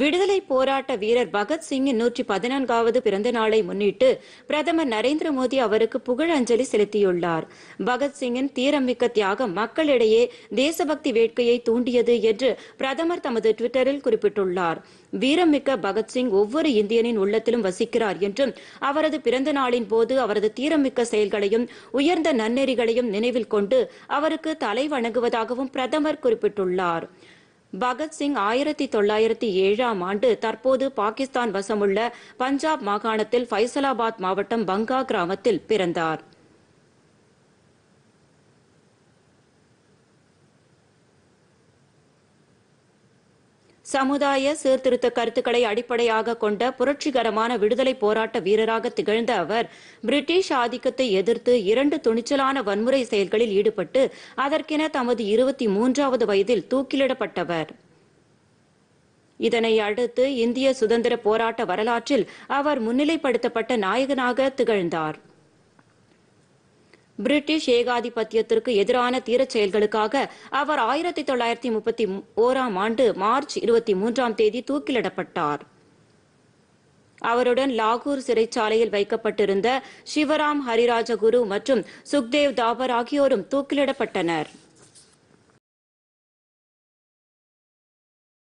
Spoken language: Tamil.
விடுதலை போராட்ட வீரர் பகத்சிங்கின் நூற்றி பதினான்காவது பிறந்த நாளை முன்னிட்டு பிரதமர் நரேந்திர மோடி அவருக்கு புகழஞ்சலி செலுத்தியுள்ளார் பகத்சிங்கின் தீரமிக்க தியாகம் மக்களிடையே தேசபக்தி வேட்கையை தூண்டியது என்று பிரதமர் தமது டுவிட்டரில் குறிப்பிட்டுள்ளார் வீரமிக்க பகத்சிங் ஒவ்வொரு இந்தியனின் உள்ளத்திலும் வசிக்கிறார் என்றும் அவரது பிறந்த நாளின் போது அவரது தீரமிக்க செயல்களையும் உயர்ந்த நன்னெறிகளையும் நினைவில் கொண்டு அவருக்கு தலை வணங்குவதாகவும் பிரதமர் குறிப்பிட்டுள்ளார் பகத்சிங் ஆயிரத்தி தொள்ளாயிரத்தி ஏழாம் ஆண்டு தற்போது பாகிஸ்தான் வசமுள்ள பஞ்சாப் மாகாணத்தில் ஃபைசலாபாத் மாவட்டம் பங்கா கிராமத்தில் பிறந்தார் சமுதாய சீர்திருத்த கருத்துக்களை அடிப்படையாக கொண்ட புரட்சிகரமான விடுதலை போராட்ட வீரராக திகழ்ந்த அவர் பிரிட்டிஷ் ஆதிக்கத்தை எதிர்த்து இரண்டு துணிச்சலான வன்முறை செயல்களில் ஈடுபட்டு அதற்கென தமது இருபத்தி மூன்றாவது வயதில் தூக்கிலிடப்பட்டவர் இதனை அடுத்து இந்திய சுதந்திர போராட்ட வரலாற்றில் அவர் முன்னிலைப்படுத்தப்பட்ட நாயகனாக திகழ்ந்தார் பிரிட்டிஷ் ஏகாதிபத்தியத்திற்கு எதிரான தீரச் செயல்களுக்காக அவர் ஆயிரத்தி தொள்ளாயிரத்தி முப்பத்தி ஓராம் ஆண்டு மார்ச் இருபத்தி மூன்றாம் தேதி தூக்கிலிடப்பட்டார் அவருடன் லாகூர் சிறைச்சாலையில் வைக்கப்பட்டிருந்த சிவராம் ஹரிராஜகுரு மற்றும் சுக்தேவ் தாபர் ஆகியோரும் தூக்கிலிடப்பட்டனர்